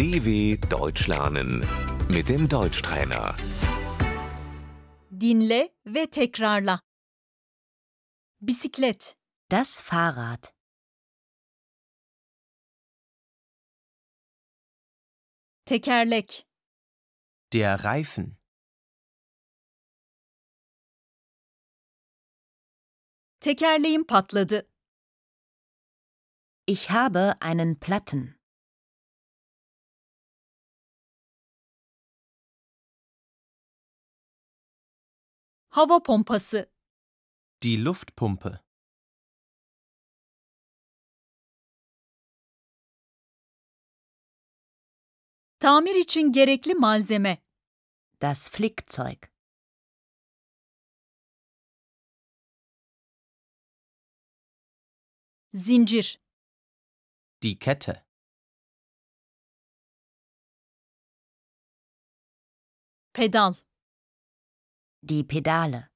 DW Deutsch lernen mit dem Deutschtrainer. Dinle ve tekrarla. Bisiklet, Das Fahrrad. tekerlek, Der Reifen. tekerleğim patladı. Ich habe einen Platten. Hava pompası. Die Luftpumpe. Tamir için gerekli malzeme. Das Flickzeug. Zincir. Die Kette. Pedal. Die Pedale.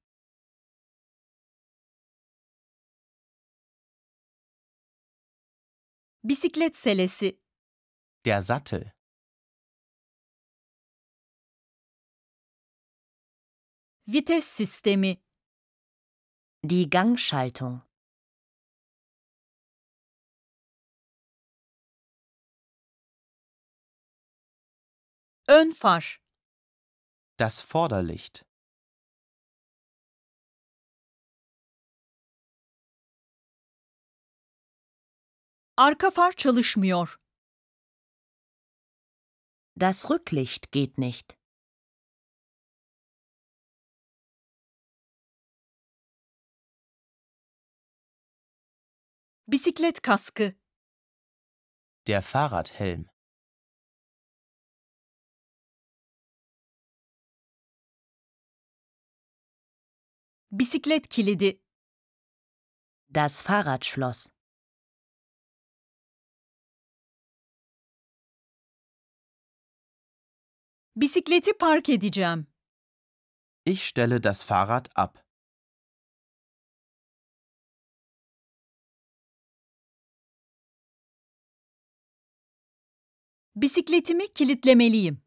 Bisiklet selesi. Der Sattel. Vitesssystemi. Die Gangschaltung. Önfasch. Das Vorderlicht. Arka far çalışmıyor. Das Rücklicht geht nicht. Bisiklet Kaske. Der Fahrradhelm. Bisiklet Kilidi. Das Fahrradschloss. Bisikleti park edeceğim. Ich stelle das Fahrrad ab. Bisikletimi kilitlemeliyim.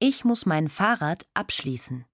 Ich muss mein Fahrrad abschließen.